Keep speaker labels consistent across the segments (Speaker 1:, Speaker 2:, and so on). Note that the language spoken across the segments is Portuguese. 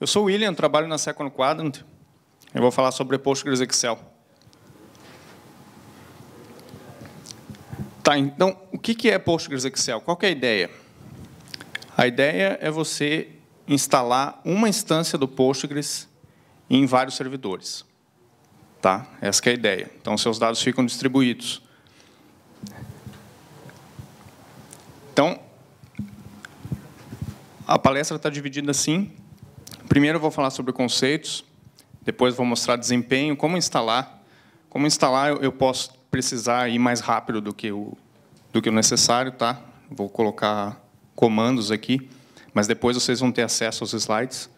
Speaker 1: Eu sou o William, trabalho na Second Quadrant. Eu vou falar sobre Postgres Excel. Tá, então, o que é Postgres Excel? Qual é a ideia? A ideia é você instalar uma instância do Postgres em vários servidores. Tá? Essa é a ideia. Então, seus dados ficam distribuídos. Então, a palestra está dividida assim. Primeiro eu vou falar sobre conceitos, depois vou mostrar desempenho, como instalar. Como instalar eu posso precisar ir mais rápido do que o, do que o necessário, tá? Vou colocar comandos aqui, mas depois vocês vão ter acesso aos slides.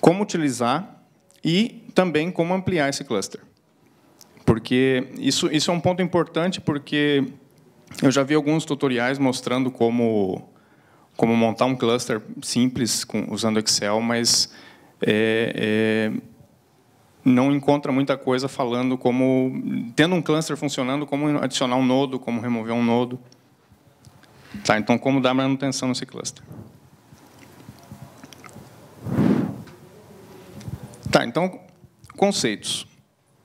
Speaker 1: Como utilizar e também como ampliar esse cluster. Porque isso, isso é um ponto importante, porque eu já vi alguns tutoriais mostrando como como montar um cluster simples com, usando Excel, mas é, é, não encontra muita coisa falando como tendo um cluster funcionando, como adicionar um nodo, como remover um nodo. Tá, então como dar manutenção nesse cluster? Tá, então conceitos.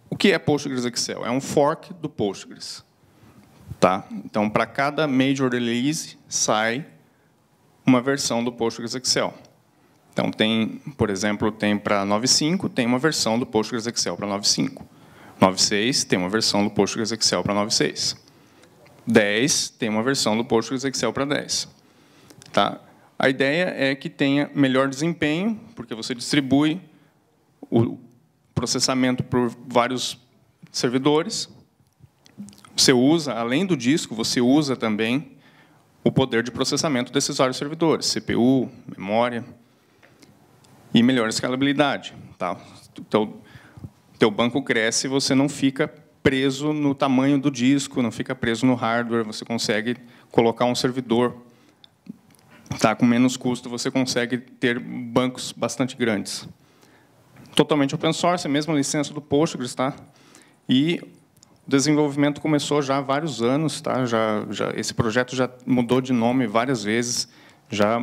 Speaker 1: O que é Postgres Excel? É um fork do Postgres. Tá? Então, para cada major release, sai uma versão do PostgreSQL. Então, tem, por exemplo, tem para 9.5, tem uma versão do PostgreSQL para 9.5. 9.6 tem uma versão do PostgreSQL para 9.6. 10 tem uma versão do PostgreSQL para 10. Tá? A ideia é que tenha melhor desempenho, porque você distribui o processamento por vários servidores. Você usa, além do disco, você usa também o poder de processamento desses vários servidores, CPU, memória e melhor escalabilidade. Tá? Então, teu banco cresce, você não fica preso no tamanho do disco, não fica preso no hardware, você consegue colocar um servidor tá? com menos custo, você consegue ter bancos bastante grandes. Totalmente open source, a mesma licença do Postgres. Tá? E o desenvolvimento começou já há vários anos, tá? já, já, esse projeto já mudou de nome várias vezes, já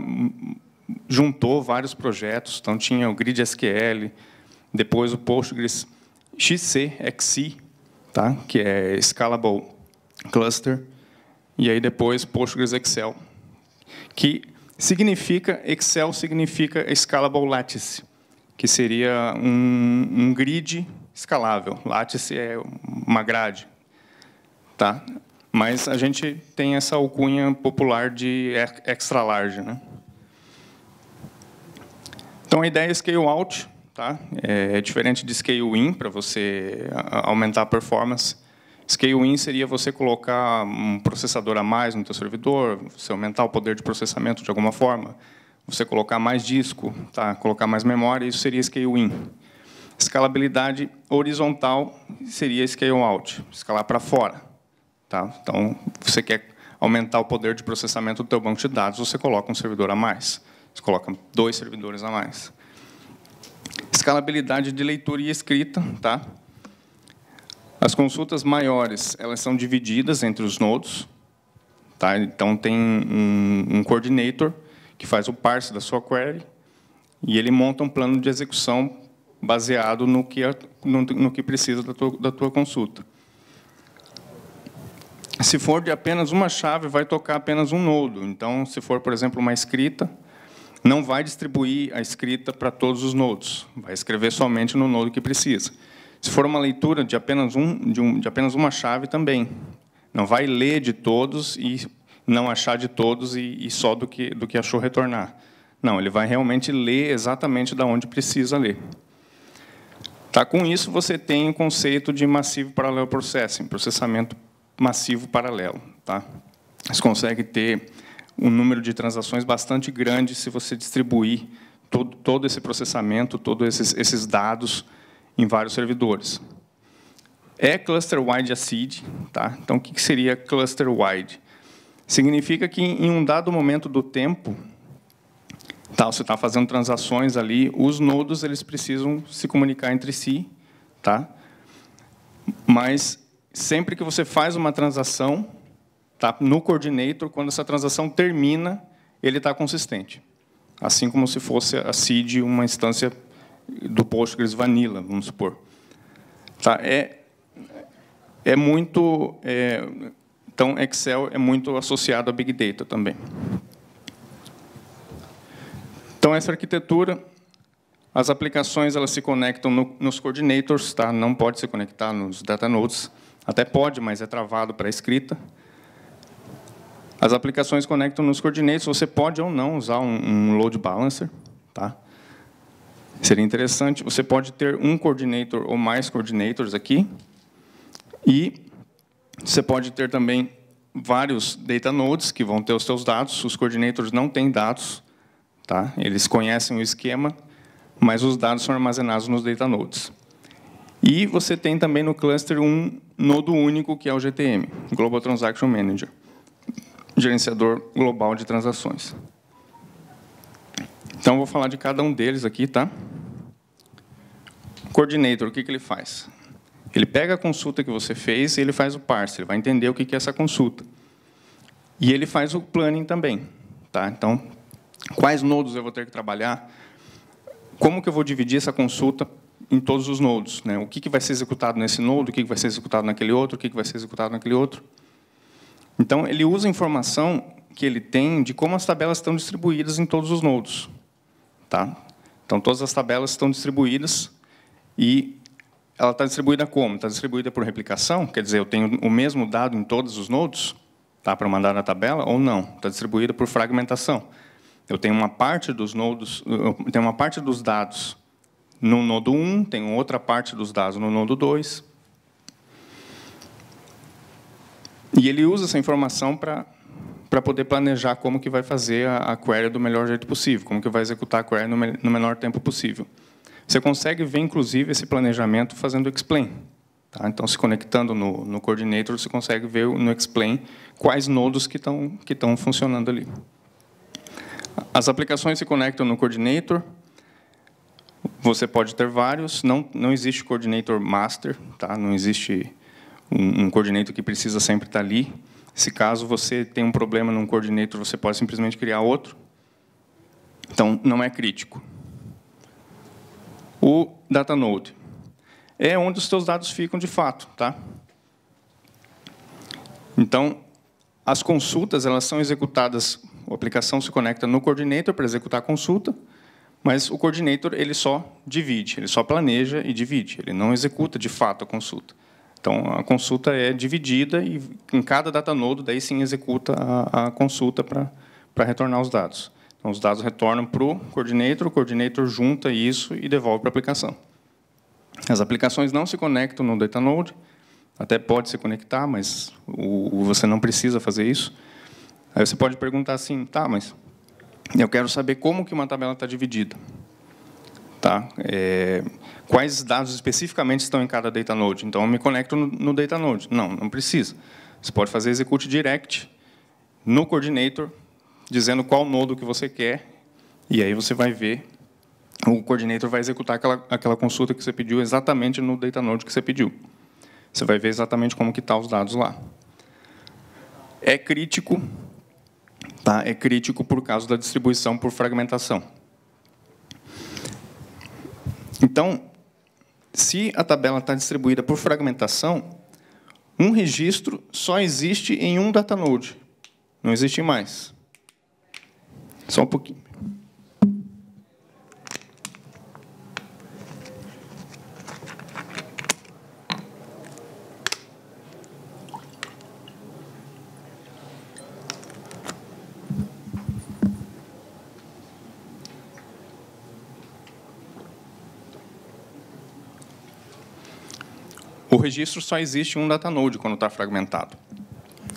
Speaker 1: juntou vários projetos, então tinha o Grid SQL, depois o Postgres XC, XC, tá? que é Scalable Cluster, e aí depois Postgres Excel, que significa, Excel significa Scalable Lattice, que seria um, um grid escalável. Lattice é uma grade, tá? Mas a gente tem essa alcunha popular de extra large, né? Então a ideia é scale out, tá? É, é diferente de scale in para você aumentar a performance. Scale in seria você colocar um processador a mais no seu servidor, você aumentar o poder de processamento de alguma forma, você colocar mais disco, tá? Colocar mais memória, isso seria scale in. Escalabilidade horizontal seria scale out, escalar para fora. Tá? Então, você quer aumentar o poder de processamento do teu banco de dados, você coloca um servidor a mais. Você coloca dois servidores a mais. Escalabilidade de leitura e escrita, tá? As consultas maiores, elas são divididas entre os nodos, tá? Então tem um, um coordinator que faz o parse da sua query e ele monta um plano de execução baseado no que, no, no que precisa da tua, da tua consulta. Se for de apenas uma chave, vai tocar apenas um nodo. Então, se for, por exemplo, uma escrita, não vai distribuir a escrita para todos os nodos. Vai escrever somente no nodo que precisa. Se for uma leitura de apenas, um, de, um, de apenas uma chave, também. Não vai ler de todos e não achar de todos e, e só do que, do que achou retornar. Não, ele vai realmente ler exatamente da onde precisa ler. Tá? Com isso, você tem o conceito de massivo paralelo processing, processamento massivo paralelo. Tá? Você consegue ter um número de transações bastante grande se você distribuir todo, todo esse processamento, todos esses, esses dados em vários servidores. É cluster-wide ACID. Tá? Então, o que seria cluster-wide? Significa que, em um dado momento do tempo, Tá, você está fazendo transações ali, os nodos eles precisam se comunicar entre si, tá? Mas sempre que você faz uma transação, tá? No coordinator, quando essa transação termina, ele está consistente, assim como se fosse a seed uma instância do Postgres vanilla, vamos supor. Tá? É é muito é, então Excel é muito associado a Big Data também. Então, essa arquitetura, as aplicações elas se conectam no, nos coordinators, tá? não pode se conectar nos data nodes. Até pode, mas é travado para a escrita. As aplicações conectam nos coordinators. Você pode ou não usar um, um load balancer. Tá? Seria interessante. Você pode ter um coordinator ou mais coordinators aqui. E você pode ter também vários data nodes que vão ter os seus dados. Os coordinators não têm dados. Tá? Eles conhecem o esquema, mas os dados são armazenados nos data nodes. E você tem também no cluster um nodo único, que é o GTM, Global Transaction Manager, gerenciador global de transações. Então, vou falar de cada um deles aqui. Tá? Coordinator, o que, que ele faz? Ele pega a consulta que você fez e ele faz o parse, ele vai entender o que, que é essa consulta. E ele faz o planning também. Tá? Então, quais nodos eu vou ter que trabalhar, como que eu vou dividir essa consulta em todos os nodos, né? O que, que vai ser executado nesse nodo, o que, que vai ser executado naquele outro, o que, que vai ser executado naquele outro. Então, ele usa a informação que ele tem de como as tabelas estão distribuídas em todos os nodos. Tá? Então, todas as tabelas estão distribuídas e ela está distribuída como? Está distribuída por replicação, quer dizer, eu tenho o mesmo dado em todos os nodos tá? para mandar na tabela, ou não? Está distribuída por fragmentação. Eu tenho uma parte dos nodos, tenho uma parte dos dados no nodo 1, tenho outra parte dos dados no nodo 2. E ele usa essa informação para para poder planejar como que vai fazer a, query do melhor jeito possível, como que vai executar a query no, menor tempo possível. Você consegue ver, inclusive, esse planejamento fazendo o explain. Tá? Então, se conectando no, no coordinator, você consegue ver no explain quais nodos que estão que estão funcionando ali. As aplicações se conectam no Coordinator. Você pode ter vários. Não, não existe Coordinator Master, tá? não existe um, um Coordinator que precisa sempre estar ali. Se caso você tem um problema num Coordinator, você pode simplesmente criar outro. Então, não é crítico. O data node é onde os seus dados ficam de fato. Tá? Então, as consultas elas são executadas a aplicação se conecta no coordinator para executar a consulta, mas o coordinator ele só divide, ele só planeja e divide, ele não executa de fato a consulta. Então, a consulta é dividida e em cada data node, daí sim executa a, a consulta para, para retornar os dados. Então, os dados retornam para o coordinator, o coordinator junta isso e devolve para a aplicação. As aplicações não se conectam no data node, até pode se conectar, mas o, você não precisa fazer isso. Aí você pode perguntar assim, tá, mas eu quero saber como que uma tabela está dividida. Tá? É, quais dados especificamente estão em cada data node? Então, eu me conecto no, no data node. Não, não precisa. Você pode fazer execute direct no coordinator, dizendo qual nodo que você quer, e aí você vai ver, o coordinator vai executar aquela, aquela consulta que você pediu exatamente no data node que você pediu. Você vai ver exatamente como que estão tá os dados lá. É crítico tá? é crítico por causa da distribuição por fragmentação. Então, se a tabela está distribuída por fragmentação, um registro só existe em um data node. Não existe mais. Só um pouquinho. o registro só existe um data node quando está fragmentado.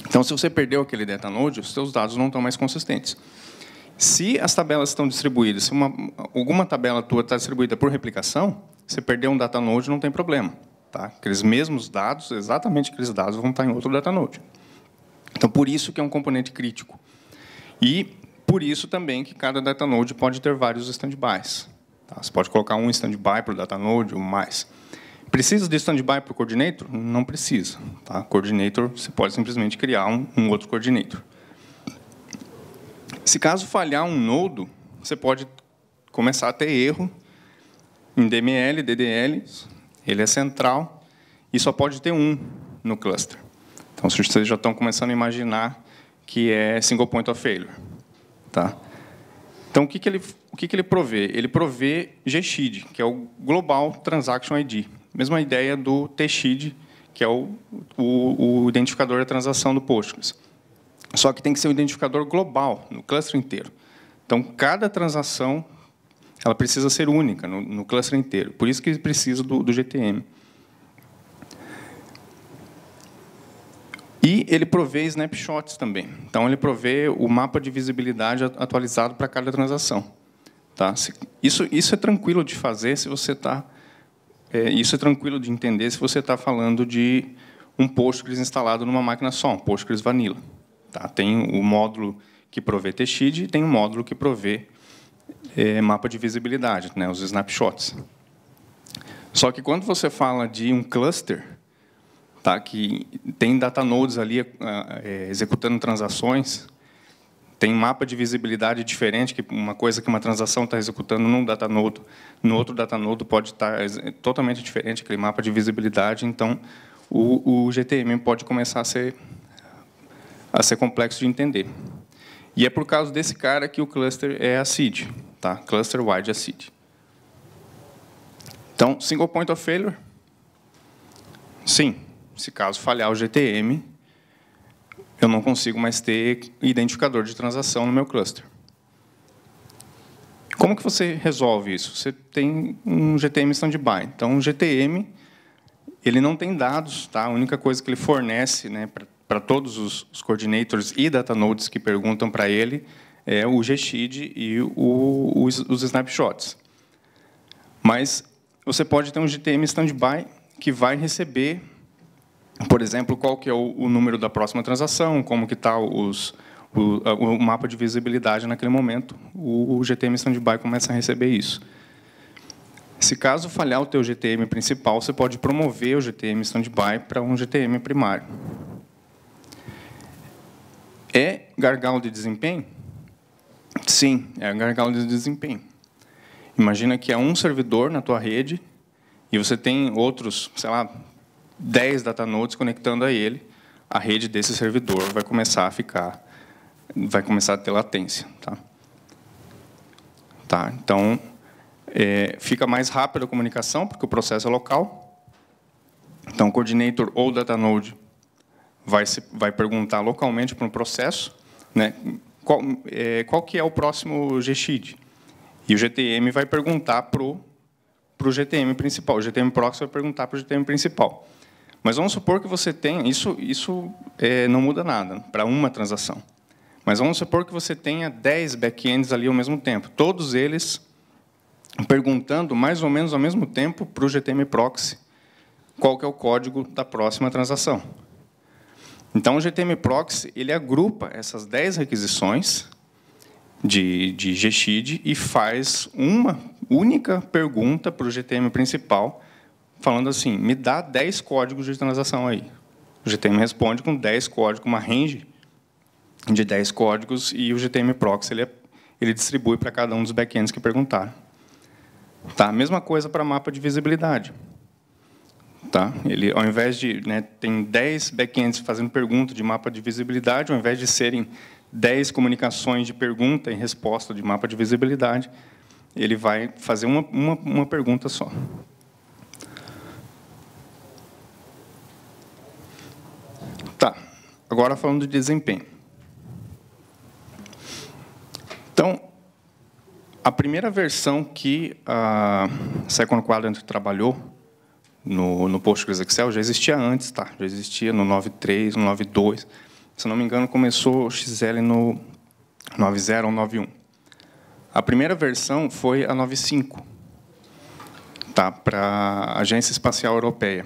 Speaker 1: Então, se você perdeu aquele data node, os seus dados não estão mais consistentes. Se as tabelas estão distribuídas, se uma, alguma tabela tua está distribuída por replicação, você perdeu um data node, não tem problema. Tá? Aqueles mesmos dados, exatamente aqueles dados, vão estar tá em outro data node. Então, por isso que é um componente crítico. E por isso também que cada data node pode ter vários standbys. Tá? Você pode colocar um standby para o data node ou mais. Precisa de standby para o coordinator? Não precisa. Tá? Coordinator, você pode simplesmente criar um, um outro coordinator. Se caso falhar um nodo, você pode começar a ter erro em DML, DDL, ele é central e só pode ter um no cluster. Então, vocês já estão começando a imaginar que é single point of failure. Tá? Então, o que, que, ele, o que, que ele provê? Ele provê GSHID, que é o Global Transaction ID. Mesma ideia do TXID, que é o, o, o identificador da transação do Postgres. Só que tem que ser um identificador global, no cluster inteiro. Então, cada transação ela precisa ser única no, no cluster inteiro. Por isso que precisa do, do GTM. E ele provê snapshots também. Então, ele provê o mapa de visibilidade atualizado para cada transação. Tá? Isso, isso é tranquilo de fazer se você está é, isso é tranquilo de entender se você está falando de um Postgres instalado numa máquina só, um Postgres Vanilla. Tá? Tem o módulo que provê TXID e tem o um módulo que provê é, mapa de visibilidade, né, os snapshots. Só que quando você fala de um cluster, tá, que tem data nodes ali ah, é, executando transações, tem mapa de visibilidade diferente, que uma coisa que uma transação está executando num data node no outro data node pode tá estar totalmente diferente aquele mapa de visibilidade, então o, o GTM pode começar a ser, a ser complexo de entender. E é por causa desse cara que o cluster é a seed, tá? cluster wide é ACID. Então, single point of failure, sim, se caso falhar o GTM, eu não consigo mais ter identificador de transação no meu cluster. Como que você resolve isso? Você tem um GTM standby. Então, o GTM ele não tem dados, tá? A única coisa que ele fornece, né, para todos os, os coordinators e data nodes que perguntam para ele é o GSHID e o, os, os snapshots. Mas você pode ter um GTM standby que vai receber por exemplo, qual que é o, o número da próxima transação, como que está os, o, o, mapa de visibilidade naquele momento, o, GTM Standby começa a receber isso. Se caso falhar o teu GTM principal, você pode promover o GTM Standby para um GTM primário. É gargalo de desempenho? Sim, é gargalo de desempenho. Imagina que é um servidor na tua rede e você tem outros, sei lá, 10 nodes conectando a ele, a rede desse servidor vai começar a ficar, vai começar a ter latência. Tá? Tá, então, é, fica mais rápido a comunicação, porque o processo é local. Então, o coordinator ou data node vai, se, vai perguntar localmente para um processo né, qual, é, qual que é o próximo GSHID. E o GTM vai perguntar para o GTM principal. O GTM proxy vai perguntar para o GTM principal. Mas vamos supor que você tenha. Isso, isso é, não muda nada para uma transação. Mas vamos supor que você tenha 10 backends ali ao mesmo tempo, todos eles perguntando mais ou menos ao mesmo tempo para o GTM proxy qual que é o código da próxima transação. Então, o GTM proxy ele agrupa essas 10 requisições de, de GSHID e faz uma única pergunta para o GTM principal falando assim, me dá 10 códigos de transação aí. O GTM responde com 10 códigos, uma range de 10 códigos, e o GTM Proxy ele, é, ele distribui para cada um dos backends que perguntaram. Tá, mesma coisa para mapa de visibilidade. Tá? Ele, ao invés de... Né, tem 10 backends fazendo pergunta de mapa de visibilidade, ao invés de serem 10 comunicações de pergunta e resposta de mapa de visibilidade, ele vai fazer uma, uma, uma pergunta só. Agora falando de desempenho. Então, a primeira versão que a Second Quadrant trabalhou no, no Postgres Excel já existia antes, tá? Já existia no 9.3, no 9.2. Se não me engano, começou o XL no 9.0 ou 9.1. A primeira versão foi a 9.5, tá? Para a Agência Espacial Europeia.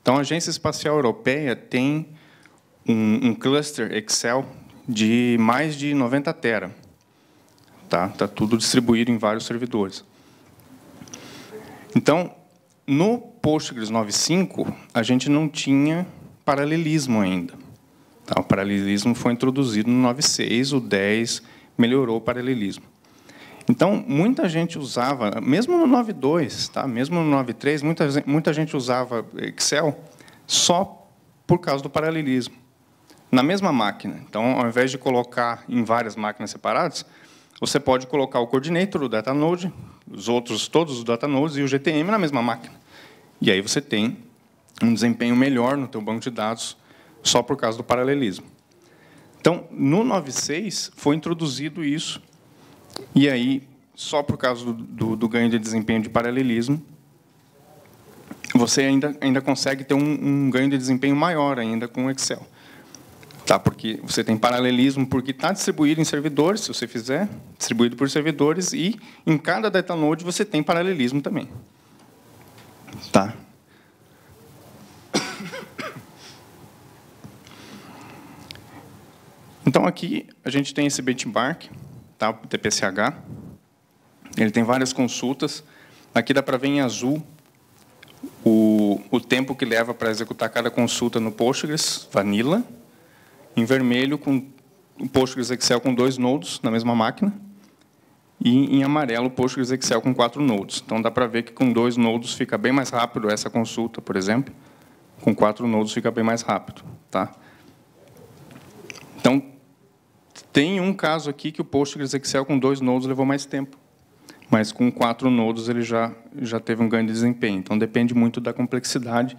Speaker 1: Então, a Agência Espacial Europeia tem um, um cluster Excel de mais de 90 tera. Está tá tudo distribuído em vários servidores. Então, no Postgres 9.5, a gente não tinha paralelismo ainda. Tá? O paralelismo foi introduzido no 9.6, o 10 melhorou o paralelismo. Então, muita gente usava, mesmo no 9.2, tá? mesmo no 9.3, muita, muita gente usava Excel só por causa do paralelismo na mesma máquina. Então, ao invés de colocar em várias máquinas separadas, você pode colocar o coordinator, o data node, os outros, todos os data nodes e o GTM na mesma máquina. E aí você tem um desempenho melhor no teu banco de dados só por causa do paralelismo. Então, no 9.6 foi introduzido isso, e aí, só por causa do, do, do, ganho de desempenho de paralelismo, você ainda, ainda consegue ter um, um ganho de desempenho maior ainda com o Excel. Tá, porque você tem paralelismo, porque está distribuído em servidores, se você fizer, distribuído por servidores, e em cada data node você tem paralelismo também. Tá. Então, aqui a gente tem esse benchmark, tá, o TPCH. Ele tem várias consultas. Aqui dá para ver em azul o, o tempo que leva para executar cada consulta no Postgres, Vanilla em vermelho com o Postgres Excel com dois nodes na mesma máquina e em amarelo o Postgres Excel com quatro nodes. Então dá para ver que com dois nodes fica bem mais rápido essa consulta, por exemplo. Com quatro nodes fica bem mais rápido, tá? Então tem um caso aqui que o Postgres Excel com dois nodes levou mais tempo, mas com quatro nodes ele já já teve um ganho de desempenho. Então depende muito da complexidade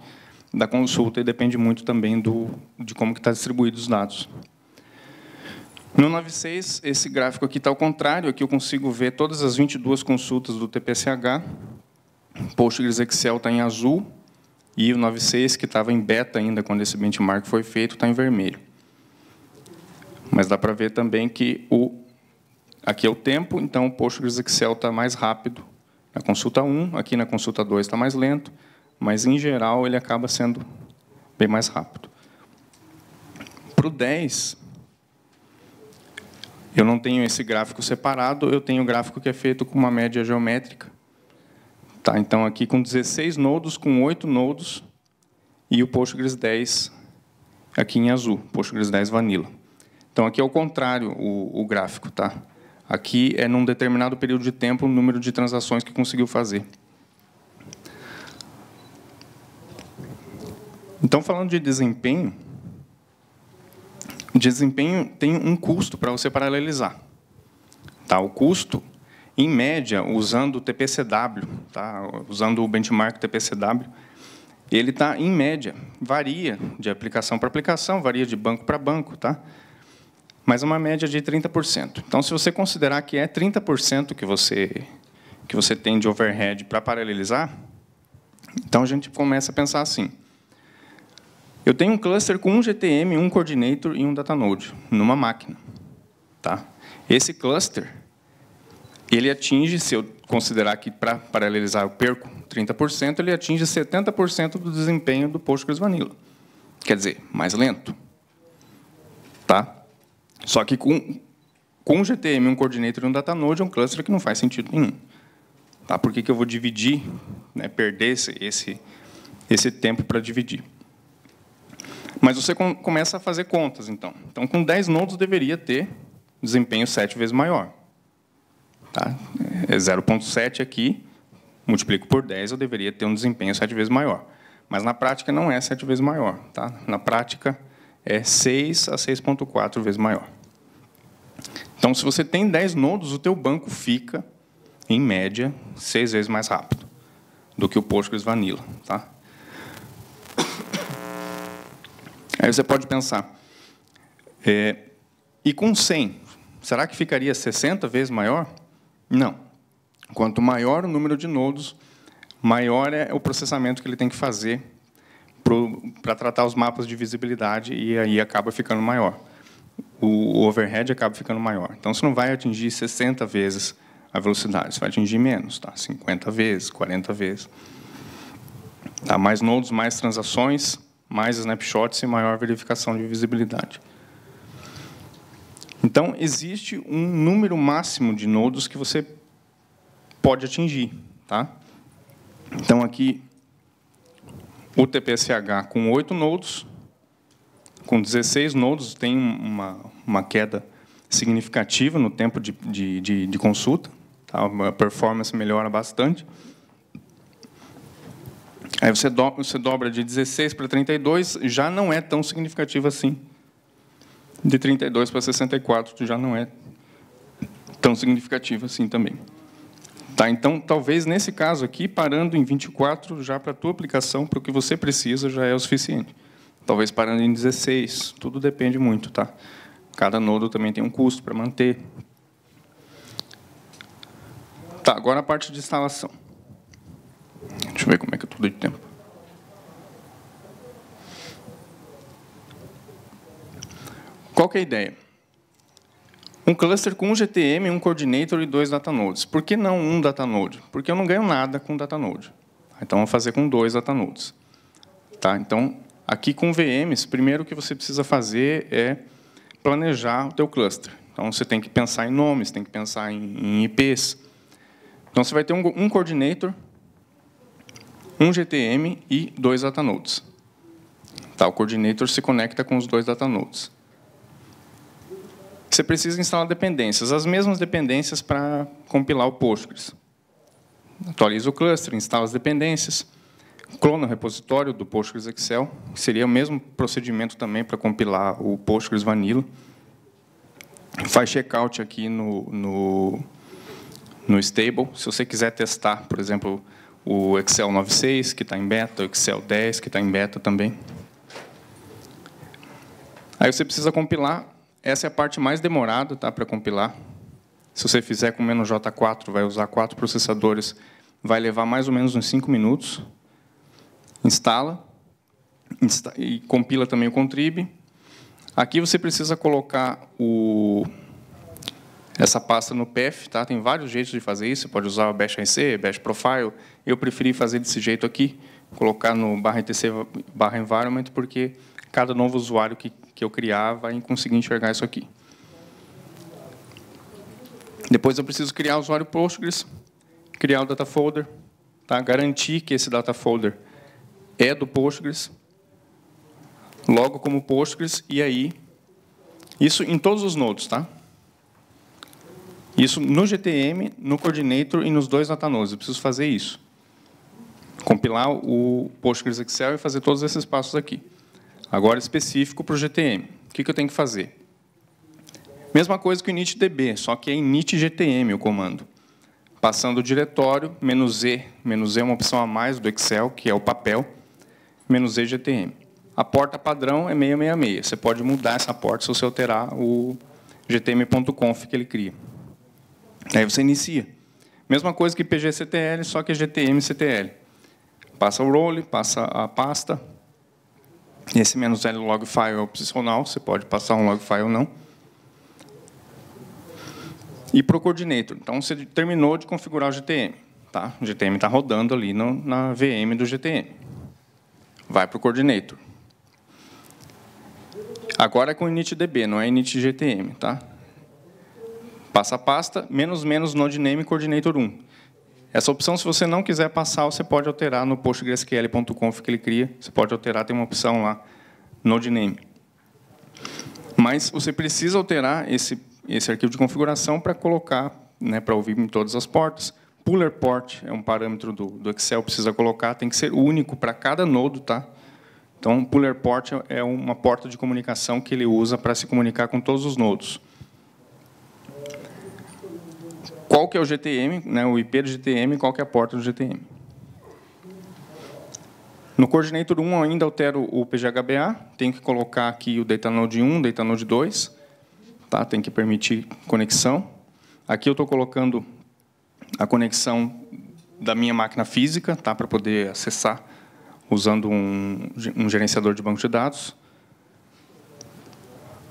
Speaker 1: da consulta e depende muito também do, de como está distribuído os dados. No 96, esse gráfico aqui está ao contrário, aqui eu consigo ver todas as 22 consultas do TPCH, Postgres Excel está em azul, e o 96, que estava em beta ainda quando esse benchmark foi feito, está em vermelho. Mas dá para ver também que o, aqui é o tempo, então o Postgres Excel está mais rápido na consulta 1, aqui na consulta 2 está mais lento, mas em geral ele acaba sendo bem mais rápido. Para o 10, eu não tenho esse gráfico separado, eu tenho o gráfico que é feito com uma média geométrica. Tá, então, aqui com 16 nodos, com 8 nodos, e o Postgres 10 aqui em azul, Postgres 10 Vanilla. Então, aqui é o contrário o, o gráfico. Tá? Aqui é num determinado período de tempo o número de transações que conseguiu fazer. Então, falando de desempenho, desempenho tem um custo para você paralelizar. Tá? O custo, em média, usando o TPCW, tá? usando o benchmark TPCW, ele está em média, varia de aplicação para aplicação, varia de banco para banco, tá? mas uma média de 30%. Então, se você considerar que é 30% que você, que você tem de overhead para paralelizar, então a gente começa a pensar assim. Eu tenho um cluster com um GTM, um coordinator e um data node numa máquina. Tá? Esse cluster, ele atinge, se eu considerar que para paralelizar eu perco 30%, ele atinge 70% do desempenho do Postgres Vanilla. Quer dizer, mais lento. Tá? Só que com, com um GTM, um coordinator e um data node é um cluster que não faz sentido nenhum. Tá? Por que, que eu vou dividir, né, perder esse, esse, esse tempo para dividir? Mas você com, começa a fazer contas, então. Então, com 10 nodos, deveria ter desempenho 7 vezes maior. Tá? É 0,7 aqui, multiplico por 10, eu deveria ter um desempenho 7 vezes maior. Mas, na prática, não é 7 vezes maior. Tá? Na prática, é 6 a 6,4 vezes maior. Então, se você tem 10 nodos, o teu banco fica, em média, 6 vezes mais rápido do que o Postgres Vanilla. Tá? Aí você pode pensar, é, e com 100, será que ficaria 60 vezes maior? Não. Quanto maior o número de nodos, maior é o processamento que ele tem que fazer para tratar os mapas de visibilidade e aí acaba ficando maior. O overhead acaba ficando maior. Então, você não vai atingir 60 vezes a velocidade, você vai atingir menos, tá? 50 vezes, 40 vezes. Tá? Mais nodos, mais transações, mais snapshots e maior verificação de visibilidade. Então, existe um número máximo de nodos que você pode atingir. Tá? Então, aqui, o TPSH com 8 nodos, com 16 nodos, tem uma, uma queda significativa no tempo de, de, de, de consulta. Tá? A performance melhora bastante. Aí você, do, você dobra de 16 para 32, já não é tão significativo assim. De 32 para 64 já não é tão significativo assim também. Tá, então, talvez nesse caso aqui, parando em 24, já para a tua aplicação, para o que você precisa, já é o suficiente. Talvez parando em 16, tudo depende muito. Tá? Cada nodo também tem um custo para manter. Tá, agora a parte de instalação. Deixa eu ver como é que eu tô de tempo. Qual que é a ideia? Um cluster com um GTM, um coordinator e dois data nodes. Por que não um data node? Porque eu não ganho nada com data node. Então, vou fazer com dois nodes, Tá? Então, aqui com VMs, primeiro o que você precisa fazer é planejar o teu cluster. Então, você tem que pensar em nomes, tem que pensar em, IPs. Então, você vai ter um, um coordinator um GTM e dois data nodes. Tá, o coordinator se conecta com os dois data nodes. Você precisa instalar dependências, as mesmas dependências para compilar o Postgres. Atualiza o cluster, instala as dependências, clona o repositório do Postgres Excel, que seria o mesmo procedimento também para compilar o Postgres Vanilla. Faz checkout aqui no, no, no stable. Se você quiser testar, por exemplo, o Excel 96, que está em beta, o Excel 10, que está em beta também. Aí você precisa compilar. Essa é a parte mais demorada tá, para compilar. Se você fizer com menos J4, vai usar quatro processadores, vai levar mais ou menos uns 5 minutos. Instala insta e compila também o contrib. Aqui você precisa colocar o essa pasta no PF, tá? Tem vários jeitos de fazer isso. Você pode usar o Bash IC, Bash Profile, eu preferi fazer desse jeito aqui, colocar no barra etc barra environment, porque cada novo usuário que, que eu criar vai conseguir enxergar isso aqui. Depois eu preciso criar o usuário Postgres, criar o data folder, tá? garantir que esse data folder é do Postgres, logo como Postgres, e aí, isso em todos os nodes, tá? Isso no GTM, no Coordinator e nos dois Datanodes, eu preciso fazer isso compilar o Postgres Excel e fazer todos esses passos aqui. Agora, específico para o GTM. O que, eu tenho que fazer? Mesma coisa que o initdb, só que é initgtm o comando. Passando o diretório, -z -z é uma opção a mais do Excel, que é o papel. "-z", gtm". A porta padrão é 666. Você pode mudar essa porta se você alterar o gtm.conf que ele cria. Aí você inicia. Mesma coisa que PGCTL, só que é gtmctl passa o role, passa a pasta. Esse "-l logfile" é opcional, você pode passar um logfile ou não. E para o coordinator. Então, você terminou de configurar o GTM. Tá? O GTM está rodando ali no, na VM do GTM. Vai para o coordinator. Agora é com initdb, não é initgtm, tá? Passa a pasta, menos menos node name coordinator 1. Essa opção, se você não quiser passar, você pode alterar no postgresql.conf que ele cria. Você pode alterar, tem uma opção lá, node name. Mas você precisa alterar esse, esse arquivo de configuração para colocar, né, para ouvir em todas as portas. Puller port é um parâmetro do, do Excel, precisa colocar, tem que ser único para cada nodo, tá? Então, puller port é, é uma porta de comunicação que ele usa para se comunicar com todos os nodos. que é o GTM, né, o IP do GTM e qual que é a porta do GTM. No coordinator 1, ainda altero o PGHBA, tenho que colocar aqui o datanode 1, datanode 2, tá? tem que permitir conexão. Aqui eu estou colocando a conexão da minha máquina física, tá? para poder acessar usando um, um gerenciador de banco de dados.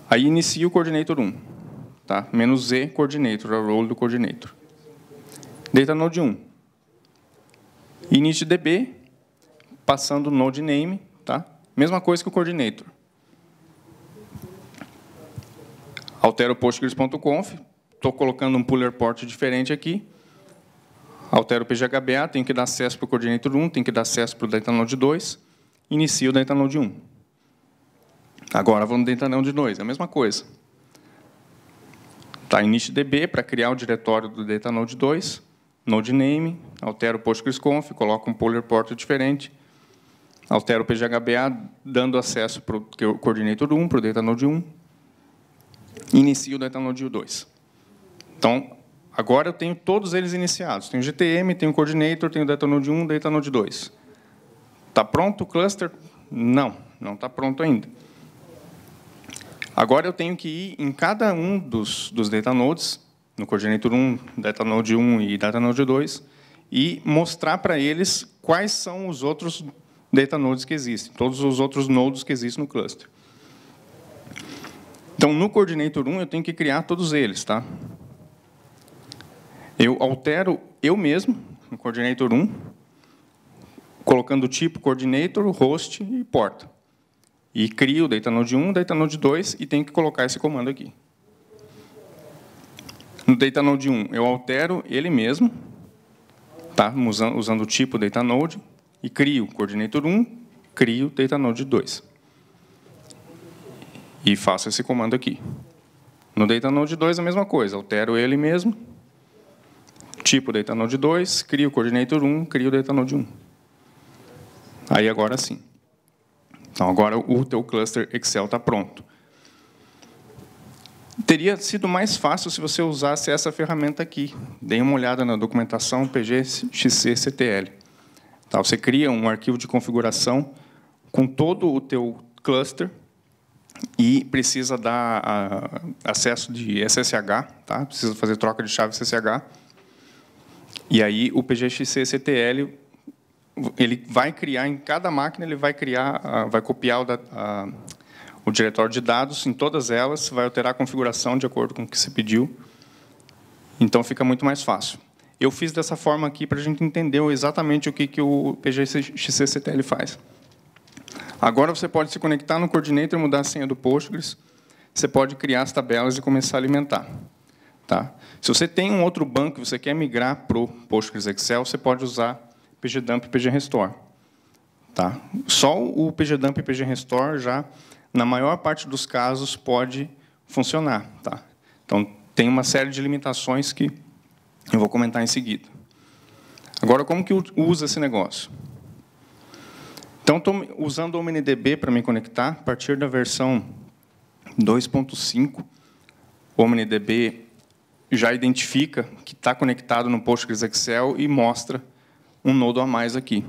Speaker 1: Aí inicio o coordinator 1, tá? menos Z coordinator, é o role do coordinator. Deita node 1. Init DB, passando node name, tá? Mesma coisa que o coordinator. Altero o postgres.conf, estou colocando um puller port diferente aqui. Altero o PGHBA, tenho que dar acesso para o coordinator 1, tenho que dar acesso para o datanode 2, inicio o datanode 1. Agora vou no datanode 2, é a mesma coisa. Tá, init db para criar o diretório do datanode 2, node name, altero o PostgreSQL, coloco um polar port diferente, altero o PGHBA, dando acesso para o coordinator 1, para o Node 1, inicio o Node 2. Então, agora eu tenho todos eles iniciados. Tenho GTM, tenho coordinator, tenho node 1, Node 2. Está pronto o cluster? Não, não está pronto ainda. Agora eu tenho que ir em cada um dos, dos data nodes no Coordinator 1, Datanode 1 e Datanode 2, e mostrar para eles quais são os outros datanodes que existem, todos os outros nodes que existem no cluster. Então, no Coordinator 1, eu tenho que criar todos eles. Tá? Eu altero eu mesmo no Coordinator 1, colocando o tipo Coordinator, host e porta. E crio o Datanode 1, Datanode 2, e tenho que colocar esse comando aqui. No data node 1, eu altero ele mesmo, tá? usando, usando o tipo data node, e crio coordinator 1, crio data node 2. E faço esse comando aqui. No data node 2, a mesma coisa, altero ele mesmo, tipo data node 2, crio coordinator 1, crio data node 1. Aí agora sim. Então agora o teu cluster Excel está pronto. Teria sido mais fácil se você usasse essa ferramenta aqui. Dê uma olhada na documentação PGXCCTL. Tá, você cria um arquivo de configuração com todo o teu cluster e precisa dar a, ah, acesso de SSH, tá? precisa fazer troca de chave SSH. E aí o PGXCCTL ele vai criar em cada máquina ele vai criar, ah, vai copiar a, a ah, o diretório de dados, em todas elas, vai alterar a configuração de acordo com o que se pediu. Então, fica muito mais fácil. Eu fiz dessa forma aqui para a gente entender exatamente o que, que o ctl faz. Agora, você pode se conectar no Coordinator, mudar a senha do Postgres, você pode criar as tabelas e começar a alimentar. Tá? Se você tem um outro banco que você quer migrar para o Postgres Excel, você pode usar PGDump e PGRestore. Tá? Só o PGDump e PGRestore já na maior parte dos casos, pode funcionar. Tá? Então, tem uma série de limitações que eu vou comentar em seguida. Agora, como que usa esse negócio? Então, estou usando o OmniDB para me conectar. A partir da versão 2.5, o OmniDB já identifica que está conectado no Postgres Excel e mostra um nodo a mais aqui.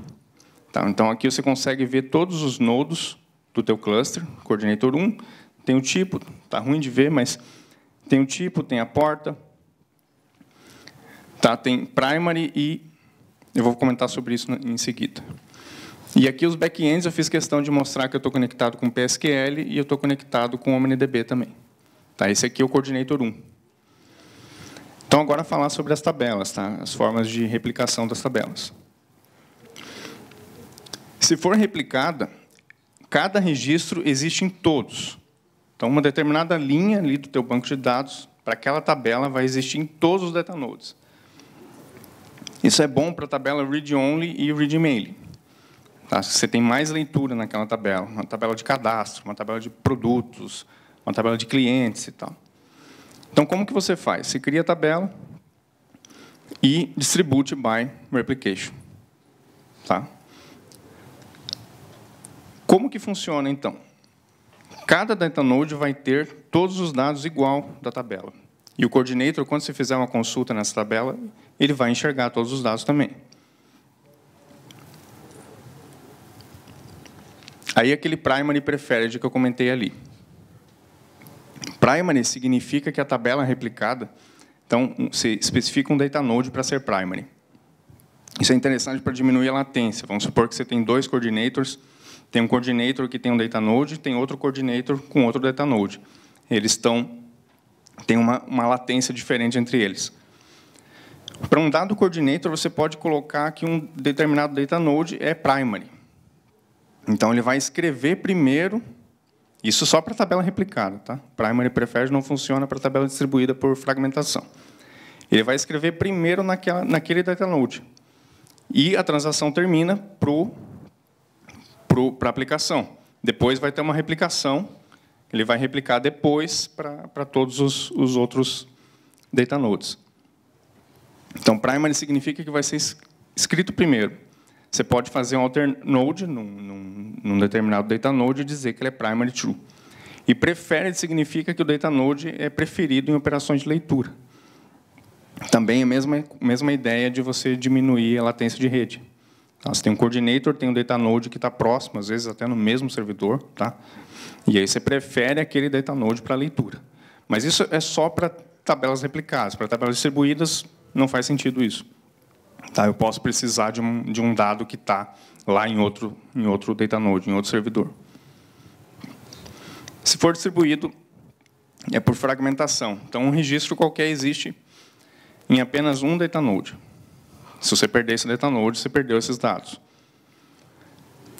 Speaker 1: Tá? Então, aqui você consegue ver todos os nodos do teu cluster, coordinator 1, tem o tipo, tá ruim de ver, mas tem o tipo, tem a porta, tá? Tem primary e eu vou comentar sobre isso em seguida. E aqui os backends eu fiz questão de mostrar que eu estou conectado com PSQL e eu estou conectado com OmniDB também. Tá? Esse aqui é o Coordinator 1. Então, agora falar sobre as tabelas, tá? as formas de replicação das tabelas. Se for replicada, Cada registro existe em todos. Então, uma determinada linha ali do teu banco de dados, para aquela tabela, vai existir em todos os data nodes. Isso é bom para a tabela read-only e read-mail. Tá? Você tem mais leitura naquela tabela, uma tabela de cadastro, uma tabela de produtos, uma tabela de clientes e tal. Então, como que você faz? Você cria a tabela e distribute by replication. Tá? Como que funciona, então? Cada data node vai ter todos os dados igual da tabela. E o coordinator, quando você fizer uma consulta nessa tabela, ele vai enxergar todos os dados também. Aí aquele primary preferred que eu comentei ali. Primary significa que a tabela é replicada, então você especifica um data node para ser primary. Isso é interessante para diminuir a latência. Vamos supor que você tem dois coordinators, tem um coordinator que tem um data node, tem outro coordinator com outro data node. Eles estão tem uma, uma latência diferente entre eles. Para um dado coordinator, você pode colocar que um determinado data node é primary. Então, ele vai escrever primeiro, isso só para tabela replicada. Tá? Primary prefere não funciona para tabela distribuída por fragmentação. Ele vai escrever primeiro naquela, naquele data node. E a transação termina para o para a aplicação. Depois vai ter uma replicação, ele vai replicar depois para, para todos os, os outros data nodes. Então, primary significa que vai ser escrito primeiro. Você pode fazer um alter node num, num, num determinado data node e dizer que ele é primary true. E preferred significa que o data node é preferido em operações de leitura. Também a mesma, mesma ideia de você diminuir a latência de rede. Tá? Você tem um coordinator, tem um data node que está próximo, às vezes até no mesmo servidor. Tá? E aí você prefere aquele data node para leitura. Mas isso é só para tabelas replicadas. Para tabelas distribuídas, não faz sentido isso. Tá? Eu posso precisar de um, de um dado que está lá em outro, em outro data node, em outro servidor. Se for distribuído, é por fragmentação. Então, um registro qualquer existe em apenas um data node. Se você perder esse data node, você perdeu esses dados.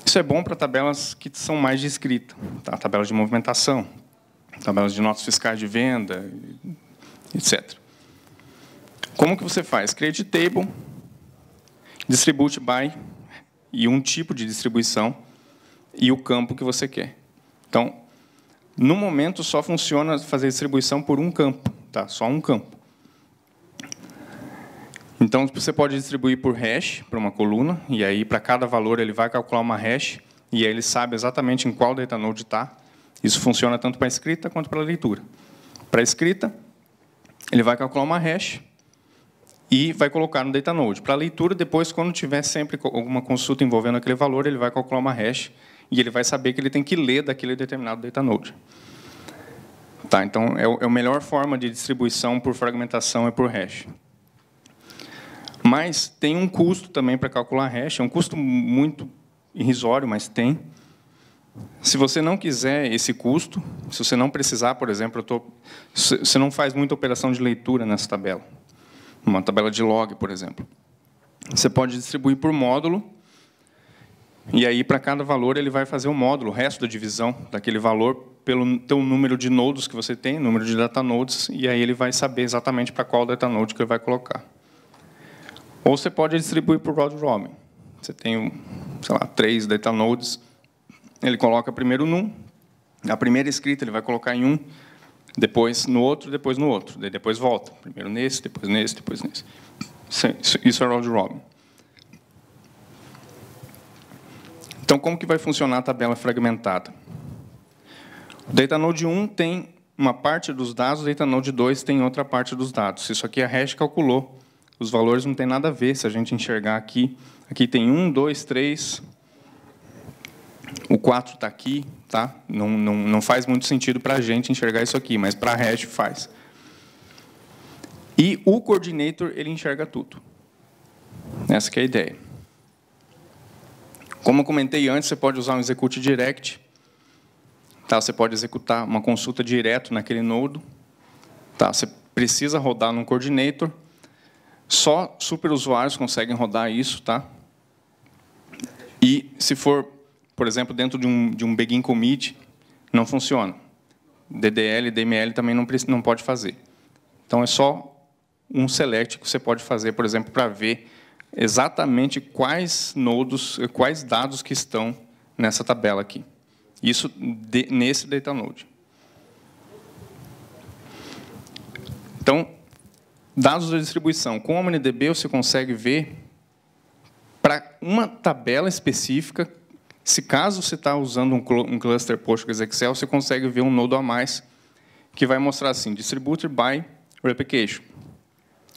Speaker 1: Isso é bom para tabelas que são mais de escrita, tá? tabelas de movimentação, tabelas de notas fiscais de venda, etc. Como que você faz? Create table, distribute by e um tipo de distribuição e o campo que você quer. Então, no momento só funciona fazer distribuição por um campo, tá? Só um campo. Então, você pode distribuir por hash para uma coluna, e aí, para cada valor, ele vai calcular uma hash, e aí ele sabe exatamente em qual data node está. Isso funciona tanto para a escrita quanto para a leitura. Para a escrita, ele vai calcular uma hash e vai colocar no data node. Para a leitura, depois, quando tiver sempre alguma consulta envolvendo aquele valor, ele vai calcular uma hash e ele vai saber que ele tem que ler daquele determinado data node. Tá, então, é, é a melhor forma de distribuição por fragmentação é por hash. Mas tem um custo também para calcular hash, é um custo muito irrisório, mas tem. Se você não quiser esse custo, se você não precisar, por exemplo, tô, você não faz muita operação de leitura nessa tabela, uma tabela de log, por exemplo. Você pode distribuir por módulo, e aí para cada valor ele vai fazer um módulo, o resto da divisão daquele valor pelo teu número de nodes que você tem, número de data nodes, e aí ele vai saber exatamente para qual data node que ele vai colocar. Ou você pode distribuir por round robin. Você tem, sei lá, três data nodes. Ele coloca primeiro num, a primeira escrita ele vai colocar em um, depois no outro, depois no outro. Daí depois volta. Primeiro nesse, depois nesse, depois nesse. Isso, é round robin. Então, como que vai funcionar a tabela fragmentada? O node 1 tem uma parte dos dados, o node 2 tem outra parte dos dados. Isso aqui a hash calculou os valores não têm nada a ver se a gente enxergar aqui. Aqui tem um, dois, três. O quatro está aqui, tá? Não, não, não faz muito sentido para a gente enxergar isso aqui, mas para a hash faz. E o coordinator ele enxerga tudo. Essa é a ideia. Como eu comentei antes, você pode usar um execute direct. Tá? Você pode executar uma consulta direto naquele nodo. Tá? Você precisa rodar no coordinator. Só superusuários conseguem rodar isso, tá? E se for, por exemplo, dentro de um, de um begin commit, não funciona. DDL, DML também não, não pode fazer. Então, é só um select que você pode fazer, por exemplo, para ver exatamente quais nodos, quais dados que estão nessa tabela aqui. Isso de, nesse data node. Então, Dados da distribuição. Com o OmniDB, você consegue ver para uma tabela específica, se caso você está usando um cluster Postgres Excel, você consegue ver um nodo a mais que vai mostrar assim, distributed by replication,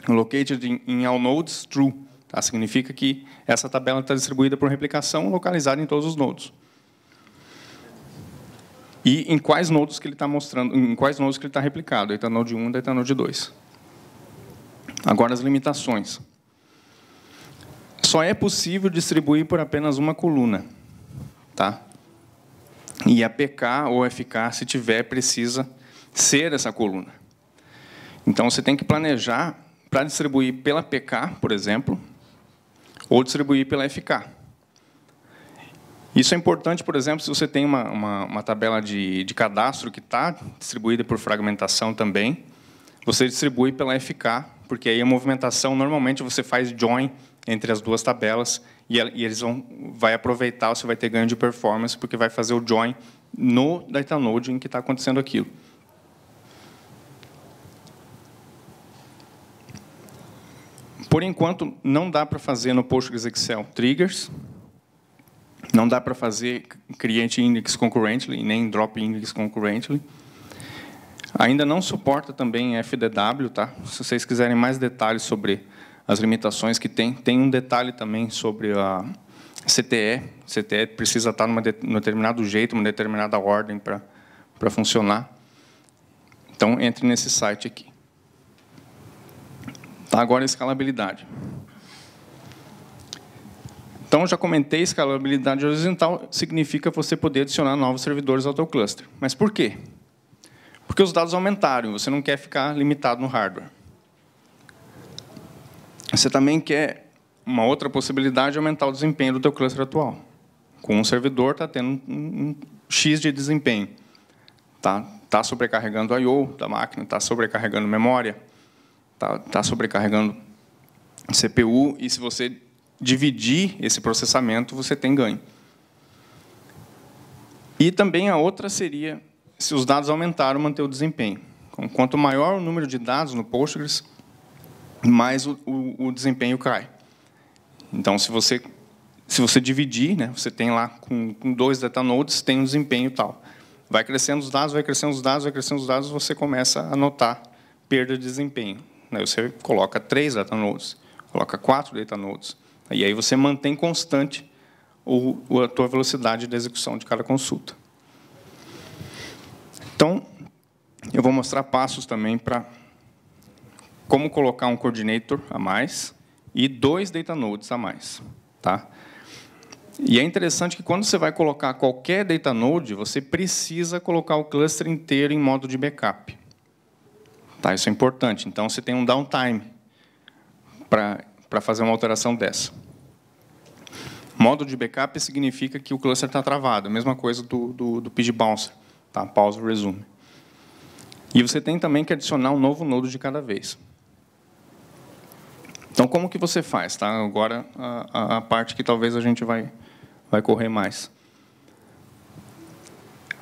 Speaker 1: located in, all nodes, true. Tá? Significa que essa tabela está distribuída por replicação, localizada em todos os nodos. E em quais nodos que ele está mostrando, em quais nodos que ele está replicado. Ele está no node 1, ele está no node 2. Agora, as limitações. Só é possível distribuir por apenas uma coluna. Tá? E a PK ou FK, se tiver, precisa ser essa coluna. Então, você tem que planejar para distribuir pela PK, por exemplo, ou distribuir pela FK. Isso é importante, por exemplo, se você tem uma, uma, uma tabela de, de cadastro que está distribuída por fragmentação também, você distribui pela FK porque aí a movimentação normalmente você faz join entre as duas tabelas e, eles vão vai aproveitar, você vai ter ganho de performance porque vai fazer o join no node em que está acontecendo aquilo. Por enquanto, não dá para fazer no Postgres Excel triggers, não dá para fazer create index concurrently, nem drop index concurrently. Ainda não suporta também FDW, tá? Se vocês quiserem mais detalhes sobre as limitações que tem, tem um detalhe também sobre a CTE. CTE precisa estar num de, determinado jeito, uma determinada ordem para para funcionar. Então entre nesse site aqui. Tá, agora escalabilidade. Então, já comentei, escalabilidade horizontal significa você poder adicionar novos servidores ao teu cluster. Mas por quê? porque os dados aumentaram, você não quer ficar limitado no hardware. Você também quer uma outra possibilidade de aumentar o desempenho do teu cluster atual. Com um servidor está tendo um, X de desempenho. Está tá sobrecarregando a I.O. da máquina, está sobrecarregando memória, está tá sobrecarregando CPU, e se você dividir esse processamento, você tem ganho. E também a outra seria se os dados aumentaram, manter o desempenho. Quanto maior o número de dados no Postgres, mais o, o, o desempenho cai. Então, se você, se você dividir, né, você tem lá com, com dois data nodes, tem um desempenho tal. Vai crescendo os dados, vai crescendo os dados, vai crescendo os dados, você começa a notar perda de desempenho. Aí você coloca três data nodes, coloca quatro data nodes. E aí você mantém constante o, a tua velocidade de execução de cada consulta. Então, eu vou mostrar passos também para como colocar um coordinator a mais e dois data nodes a mais. Tá? E é interessante que, quando você vai colocar qualquer data node, você precisa colocar o cluster inteiro em modo de backup. Tá? Isso é importante. Então, você tem um downtime para fazer uma alteração dessa. Modo de backup significa que o cluster está travado. A mesma coisa do, do, do PG Bouncer. Tá? pause resume. E você tem também que adicionar um novo nodo de cada vez. Então, como que você faz? Tá? Agora, a, a parte que talvez a gente vai, vai correr mais.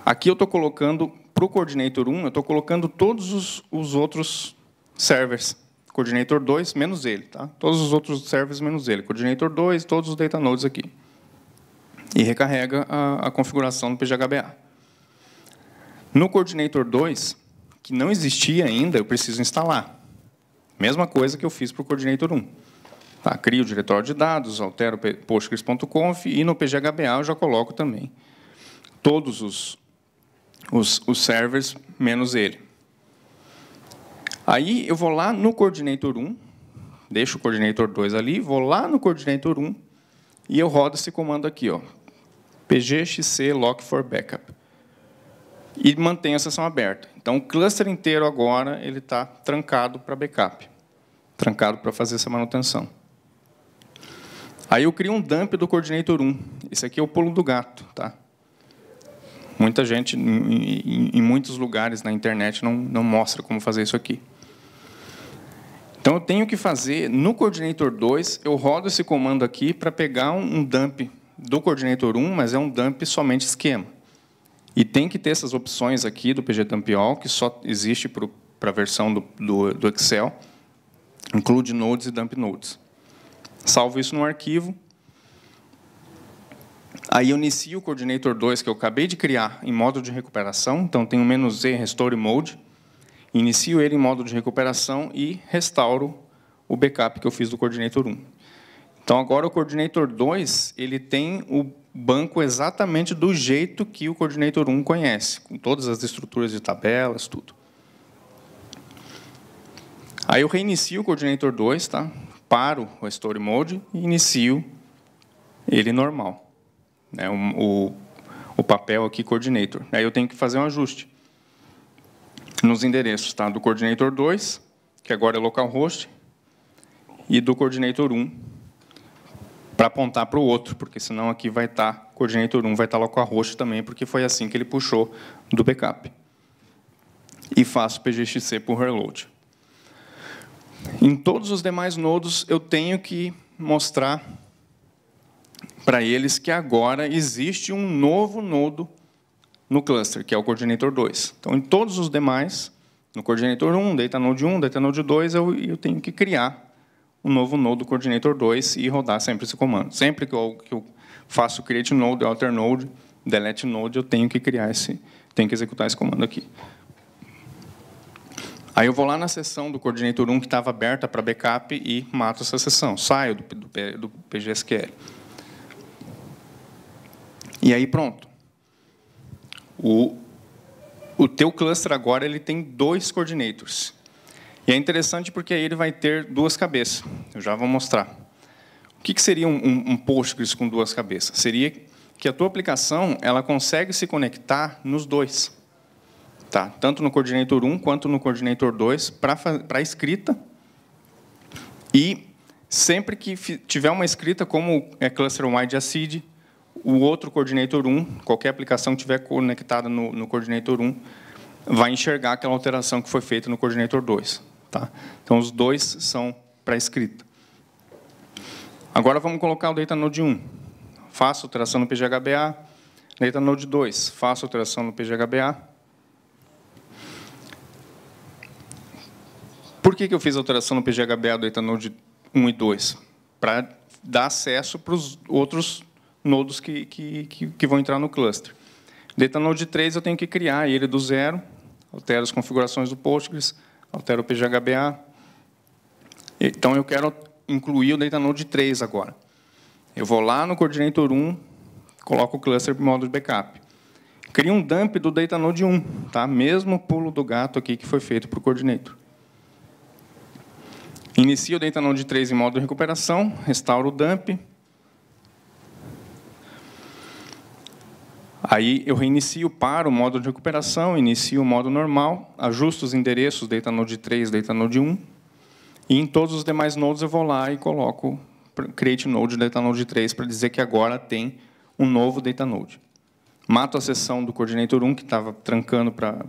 Speaker 1: Aqui eu estou colocando, para o Coordinator 1, eu estou colocando todos os, os outros servers. Coordinator 2, menos ele. Tá? Todos os outros servers, menos ele. Coordinator 2, todos os data nodes aqui. E recarrega a, a configuração do PGHBA. No Coordinator 2, que não existia ainda, eu preciso instalar. Mesma coisa que eu fiz para o Coordinator 1. Tá, crio o diretório de dados, altero postgres.conf e no PGHBA eu já coloco também todos os, os, os servers menos ele. Aí eu vou lá no Coordinator 1, deixo o Coordinator 2 ali, vou lá no Coordinator 1 e eu rodo esse comando aqui, ó, pgxc lock for backup e mantém a sessão aberta. Então, o cluster inteiro agora ele está trancado para backup, trancado para fazer essa manutenção. Aí eu crio um dump do coordinator 1. Esse aqui é o pulo do gato. Tá? Muita gente, em, muitos lugares na internet, não, não mostra como fazer isso aqui. Então, eu tenho que fazer, no coordinator 2, eu rodo esse comando aqui para pegar um dump do coordinator 1, mas é um dump somente esquema. E tem que ter essas opções aqui do pgtampiol, que só existe para a versão do, do, do Excel, include nodes e dump nodes. Salvo isso no arquivo. Aí eu inicio o Coordinator 2, que eu acabei de criar, em modo de recuperação. Então, tenho menos "-z", restore mode. Inicio ele em modo de recuperação e restauro o backup que eu fiz do Coordinator 1. Então, agora o Coordinator 2 ele tem o banco exatamente do jeito que o Coordinator 1 conhece, com todas as estruturas de tabelas, tudo. Aí eu reinicio o Coordinator 2, tá? paro o Story Mode e inicio ele normal. Né? O, o, o papel aqui, Coordinator. Aí eu tenho que fazer um ajuste nos endereços tá? do Coordinator 2, que agora é localhost, e do Coordinator 1, para apontar para o outro, porque senão aqui vai estar tá coordenador 1, vai estar tá local roxo também, porque foi assim que ele puxou do backup. E faço PGXC por reload. Em todos os demais nodos, eu tenho que mostrar para eles que agora existe um novo nodo no cluster, que é o coordenador 2. Então, em todos os demais, no coordenador 1, data node 1, data node 2, eu, eu tenho que criar um novo do coordinator 2 e rodar sempre esse comando. Sempre que eu, que eu faço create node, alter node, delete node, eu tenho que criar esse, tenho que executar esse comando aqui. Aí eu vou lá na seção do coordinator 1 que estava aberta para backup e mato essa seção, saio do, do, do PGSQL. E aí pronto. O, o teu cluster agora ele tem dois coordinators. E é interessante porque aí ele vai ter duas cabeças. Eu já vou mostrar. O que, seria um, Postgres com duas cabeças? Seria que a tua aplicação ela consegue se conectar nos dois. Tá? Tanto no coordinator 1 quanto no coordinator 2 para escrita. E sempre que tiver uma escrita como é cluster-wide acid, o outro coordinator 1, qualquer aplicação que estiver conectada no, no coordinator 1, vai enxergar aquela alteração que foi feita no coordinator 2. Tá? Então, os dois são para escrita. Agora vamos colocar o data node 1. Faço alteração no PGHBA. Data node 2. Faço alteração no PGHBA. Por que, que eu fiz alteração no PGHBA do data node 1 e 2? Para dar acesso para os outros nodos que, que, que, vão entrar no cluster. Data node 3 eu tenho que criar ele do zero, altero as configurações do Postgres, altero o PGHBA. Então, eu quero incluir o data node 3 agora. Eu vou lá no coordinator 1, coloco o cluster para o modo de backup. Crio um dump do data node 1, tá? mesmo pulo do gato aqui que foi feito para o coordinator. Inicio o data node 3 em modo de recuperação, restauro o dump, Aí eu reinicio para o modo de recuperação, inicio o modo normal, ajusto os endereços, data node 3, data node 1, e em todos os demais nodes eu vou lá e coloco create node data node 3 para dizer que agora tem um novo data node. Mato a sessão do coordinator 1 que estava trancando para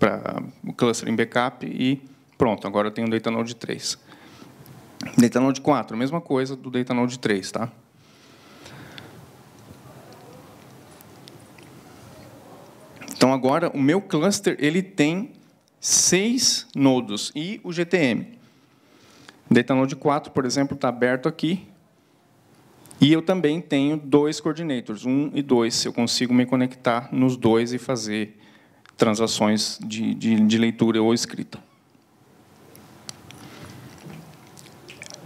Speaker 1: para o cluster em backup e pronto, agora eu tenho o data node 3. Data node 4, mesma coisa do data node 3, tá? Então, agora, o meu cluster ele tem seis nodos e o GTM. O DataNode 4, por exemplo, está aberto aqui. E eu também tenho dois coordinators, um e dois. Eu consigo me conectar nos dois e fazer transações de, de, de leitura ou escrita.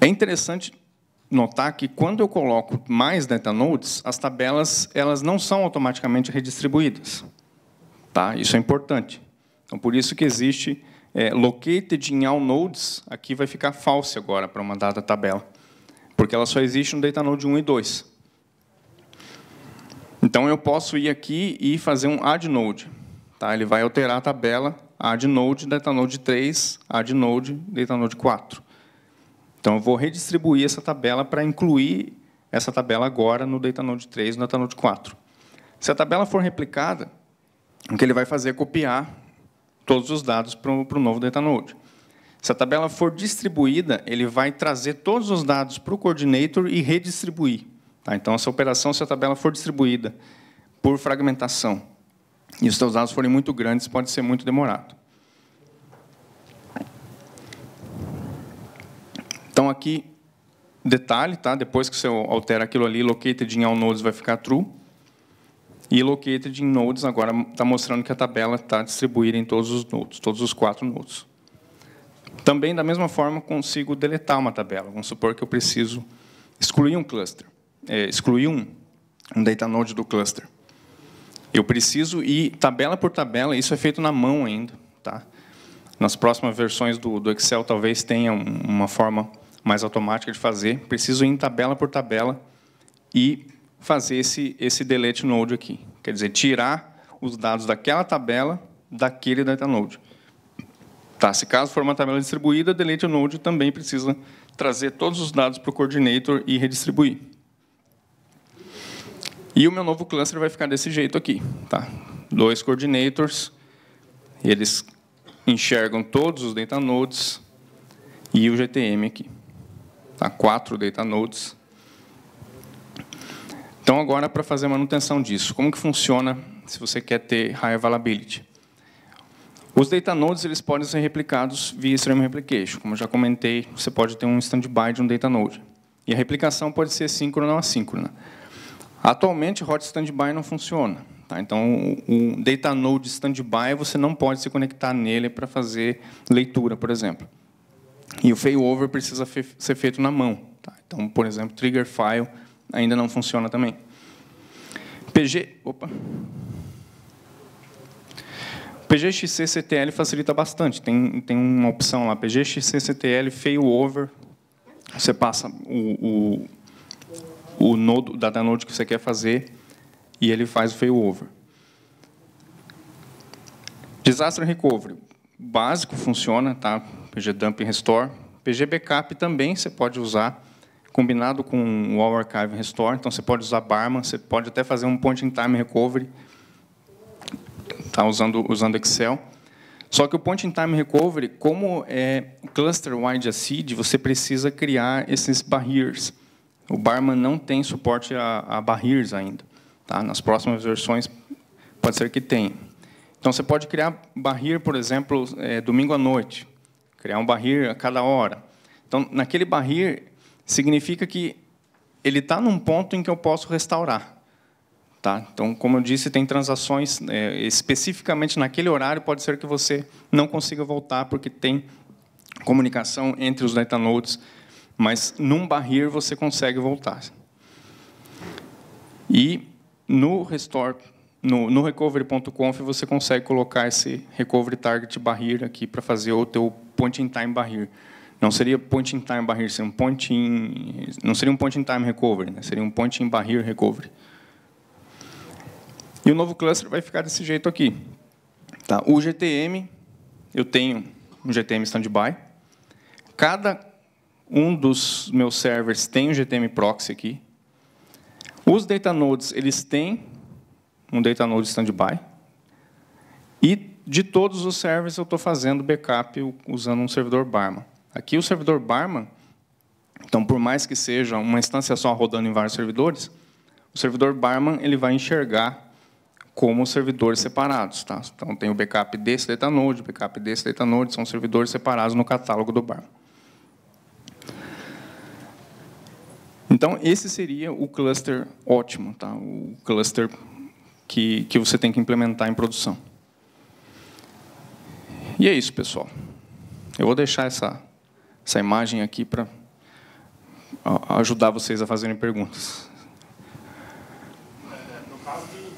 Speaker 1: É interessante notar que quando eu coloco mais data nodes, as tabelas elas não são automaticamente redistribuídas. Tá? Isso é importante. Então, por isso que existe é, located in all nodes, aqui vai ficar false agora para uma dada tabela, porque ela só existe no node 1 e 2. Então, eu posso ir aqui e fazer um add node. Tá? Ele vai alterar a tabela add node, node 3, add node, node 4. Então, eu vou redistribuir essa tabela para incluir essa tabela agora no node 3 no node 4. Se a tabela for replicada, o que ele vai fazer é copiar todos os dados para o, novo data node. Se a tabela for distribuída, ele vai trazer todos os dados para o coordinator e redistribuir. Tá? Então, essa operação, se a tabela for distribuída por fragmentação e os seus dados forem muito grandes, pode ser muito demorado. Então, aqui, detalhe, tá? depois que você altera aquilo ali, located em all nodes vai ficar true. E located em nodes agora está mostrando que a tabela está distribuída em todos os nodes, todos os quatro nodes. Também, da mesma forma, consigo deletar uma tabela. Vamos supor que eu preciso excluir um cluster, é, excluir um, um data node do cluster. Eu preciso ir tabela por tabela, isso é feito na mão ainda. Tá? Nas próximas versões do, do Excel, talvez tenha uma forma mais automática de fazer. Preciso ir em tabela por tabela e fazer esse, esse delete node aqui. Quer dizer, tirar os dados daquela tabela daquele data node. Tá, se caso for uma tabela distribuída, delete node também precisa trazer todos os dados para o coordinator e redistribuir. E o meu novo cluster vai ficar desse jeito aqui. Tá? Dois coordinators, eles enxergam todos os data nodes e o GTM aqui. Tá? Quatro data nodes então, agora, para fazer a manutenção disso, como que funciona se você quer ter high availability? Os data nodes eles podem ser replicados via Stream Replication. Como eu já comentei, você pode ter um standby de um data node. E a replicação pode ser síncrona ou assíncrona. Atualmente, hot standby não funciona. Tá? Então, o data node standby, você não pode se conectar nele para fazer leitura, por exemplo. E o failover precisa ser feito na mão. Tá? Então, por exemplo, trigger file ainda não funciona também. PG, opa. PGXC-CTL facilita bastante. Tem, tem uma opção lá, PGXC-CTL failover. Você passa o, o, o nodo, data node que você quer fazer e ele faz o failover. Disaster Recovery. Básico funciona, tá? PG Dump Restore. PG Backup também você pode usar combinado com o All Archive Restore. Então, você pode usar Barman, você pode até fazer um point-in-time recovery, tá, usando, usando Excel. Só que o point-in-time recovery, como é cluster-wide acid, você precisa criar esses barriers. O Barman não tem suporte a, a barriers ainda. Tá? Nas próximas versões, pode ser que tenha. Então, você pode criar barrier, por exemplo, é, domingo à noite. Criar um barrier a cada hora. Então, naquele barrier, significa que ele está num ponto em que eu posso restaurar. Tá? Então, como eu disse, tem transações é, especificamente naquele horário, pode ser que você não consiga voltar, porque tem comunicação entre os data nodes, mas num barrier você consegue voltar. E no restore, no, no recovery.conf você consegue colocar esse recovery target barrier aqui para fazer o teu point in time barrier não seria point in time barrier, seria um point in, não seria um point in time recovery, né? seria um point in barrier recovery. E o novo cluster vai ficar desse jeito aqui. Tá? O GTM, eu tenho um GTM standby. Cada um dos meus servers tem um GTM proxy aqui. Os data nodes, eles têm um data node standby. E de todos os servers eu estou fazendo backup usando um servidor Barma. Aqui o servidor barman, então por mais que seja uma instância só rodando em vários servidores, o servidor barman ele vai enxergar como servidores separados, tá? Então tem o backup desse data node, o backup desse data node, são servidores separados no catálogo do barman. Então esse seria o cluster ótimo, tá? O cluster que que você tem que implementar em produção. E é isso, pessoal. Eu vou deixar essa essa imagem aqui para ajudar vocês a fazerem perguntas. É, no caso de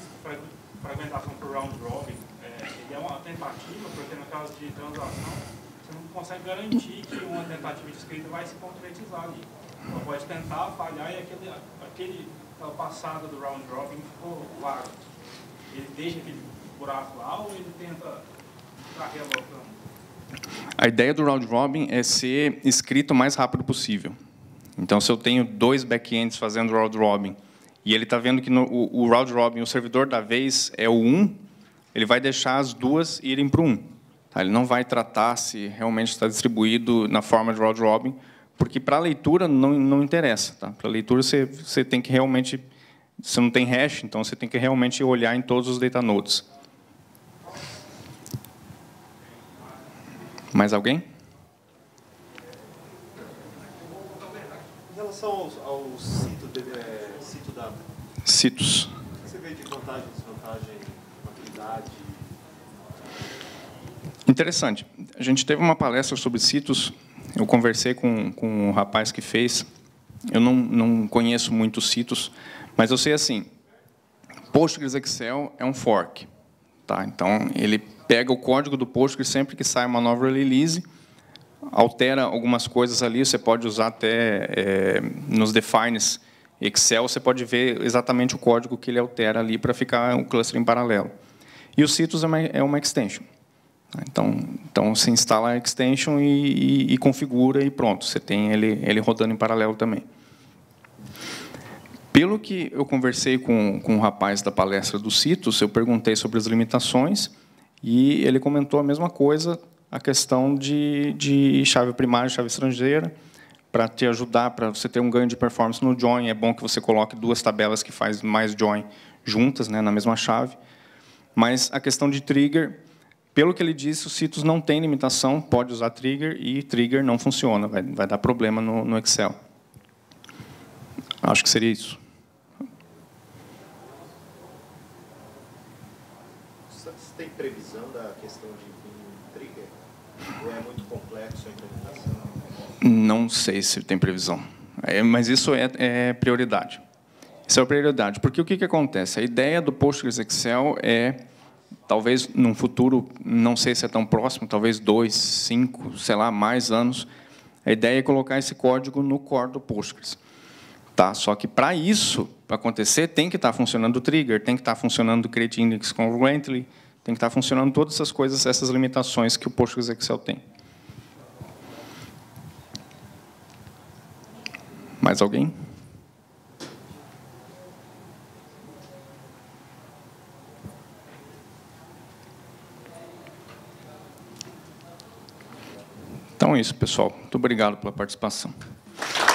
Speaker 1: fragmentação por round robin, é, ele é uma tentativa, porque no caso de transação, você não consegue garantir que uma tentativa de escrita vai se concretizar ali. Então, pode tentar, falhar e aquele, aquele passada do round robin ficou vago. Ele deixa aquele buraco lá ou ele tenta ficar relocando? A ideia do round robin é ser escrito o mais rápido possível. Então, se eu tenho dois backends fazendo round robin e ele está vendo que no, o, o round robin, o servidor da vez é o 1, ele vai deixar as duas irem para o 1. Tá? Ele não vai tratar se realmente está distribuído na forma de round robin, porque para a leitura não, não interessa. Tá? Para a leitura você, você tem que realmente. Você não tem hash, então você tem que realmente olhar em todos os data nodes. Mais alguém? Em relação ao, cito, de, é, cito Citos. O que você vê de vantagem, desvantagem, maturidade? Interessante. A gente teve uma palestra sobre citos. Eu conversei com, com um rapaz que fez. Eu não, não conheço muito citos, mas eu sei assim. Postgres Excel é um fork, tá? Então ele pega o código do Postgres sempre que sai uma nova release, altera algumas coisas ali, você pode usar até é, nos defines Excel, você pode ver exatamente o código que ele altera ali para ficar um cluster em paralelo. E o Citus é uma, é uma extension. Né? Então, então, você instala a extension e, e, e configura e pronto, você tem ele, ele rodando em paralelo também. Pelo que eu conversei com, com o rapaz da palestra do Citus, eu perguntei sobre as limitações, e ele comentou a mesma coisa, a questão de, de chave primária, chave estrangeira, para te ajudar, para você ter um ganho de performance no join. É bom que você coloque duas tabelas que faz mais join juntas, né, na mesma chave. Mas a questão de trigger, pelo que ele disse, o Citus não tem limitação, pode usar trigger e trigger não funciona, vai, vai dar problema no, no Excel. Acho que seria isso. É não sei se tem previsão, é, mas isso é, é prioridade. Isso é prioridade, porque o que, que acontece? A ideia do Postgres Excel é, talvez num futuro, não sei se é tão próximo, talvez dois, cinco, sei lá, mais anos, a ideia é colocar esse código no core do Postgres. Tá? Só que para isso acontecer, tem que estar tá funcionando o trigger, tem que estar tá funcionando o create index congruently, tem que estar tá funcionando todas essas coisas, essas limitações que o Postgres Excel tem. Mais alguém? Então é isso, pessoal. Muito obrigado pela participação.